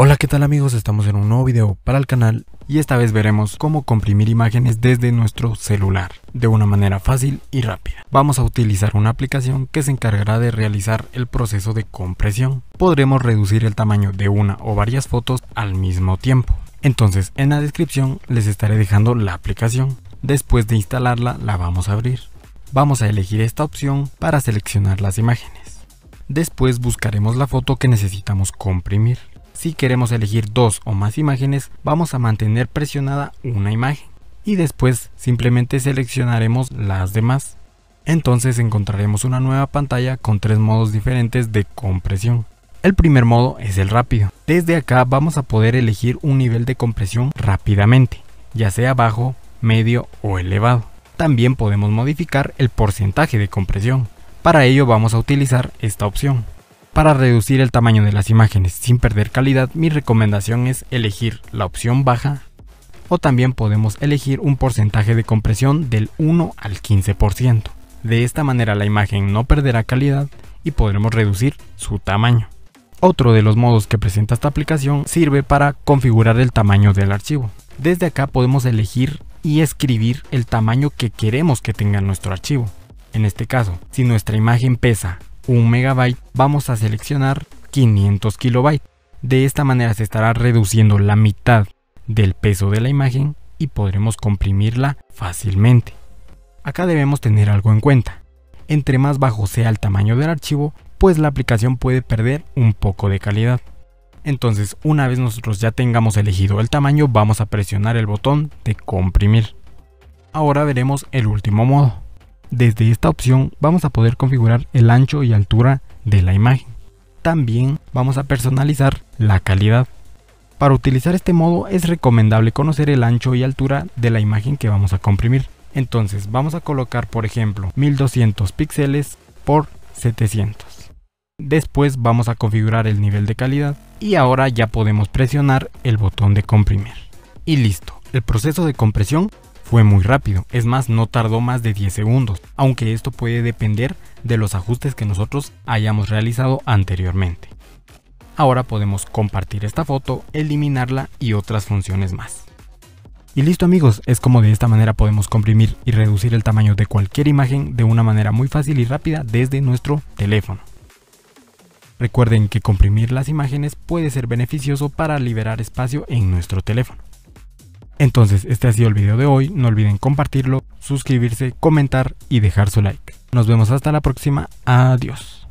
Hola qué tal amigos, estamos en un nuevo video para el canal y esta vez veremos cómo comprimir imágenes desde nuestro celular de una manera fácil y rápida. Vamos a utilizar una aplicación que se encargará de realizar el proceso de compresión. Podremos reducir el tamaño de una o varias fotos al mismo tiempo. Entonces en la descripción les estaré dejando la aplicación. Después de instalarla la vamos a abrir. Vamos a elegir esta opción para seleccionar las imágenes. Después buscaremos la foto que necesitamos comprimir. Si queremos elegir dos o más imágenes, vamos a mantener presionada una imagen y después simplemente seleccionaremos las demás. Entonces encontraremos una nueva pantalla con tres modos diferentes de compresión. El primer modo es el rápido. Desde acá vamos a poder elegir un nivel de compresión rápidamente, ya sea bajo, medio o elevado. También podemos modificar el porcentaje de compresión. Para ello vamos a utilizar esta opción. Para reducir el tamaño de las imágenes sin perder calidad, mi recomendación es elegir la opción baja o también podemos elegir un porcentaje de compresión del 1 al 15%. De esta manera la imagen no perderá calidad y podremos reducir su tamaño. Otro de los modos que presenta esta aplicación sirve para configurar el tamaño del archivo. Desde acá podemos elegir y escribir el tamaño que queremos que tenga nuestro archivo. En este caso, si nuestra imagen pesa un megabyte, vamos a seleccionar 500 kilobytes. De esta manera se estará reduciendo la mitad del peso de la imagen y podremos comprimirla fácilmente. Acá debemos tener algo en cuenta. Entre más bajo sea el tamaño del archivo, pues la aplicación puede perder un poco de calidad. Entonces, una vez nosotros ya tengamos elegido el tamaño, vamos a presionar el botón de comprimir. Ahora veremos el último modo. Desde esta opción vamos a poder configurar el ancho y altura de la imagen. También vamos a personalizar la calidad. Para utilizar este modo es recomendable conocer el ancho y altura de la imagen que vamos a comprimir. Entonces vamos a colocar por ejemplo 1200 píxeles por 700. Después vamos a configurar el nivel de calidad y ahora ya podemos presionar el botón de comprimir. Y listo, el proceso de compresión fue muy rápido, es más, no tardó más de 10 segundos, aunque esto puede depender de los ajustes que nosotros hayamos realizado anteriormente. Ahora podemos compartir esta foto, eliminarla y otras funciones más. Y listo amigos, es como de esta manera podemos comprimir y reducir el tamaño de cualquier imagen de una manera muy fácil y rápida desde nuestro teléfono. Recuerden que comprimir las imágenes puede ser beneficioso para liberar espacio en nuestro teléfono. Entonces, este ha sido el video de hoy. No olviden compartirlo, suscribirse, comentar y dejar su like. Nos vemos hasta la próxima. Adiós.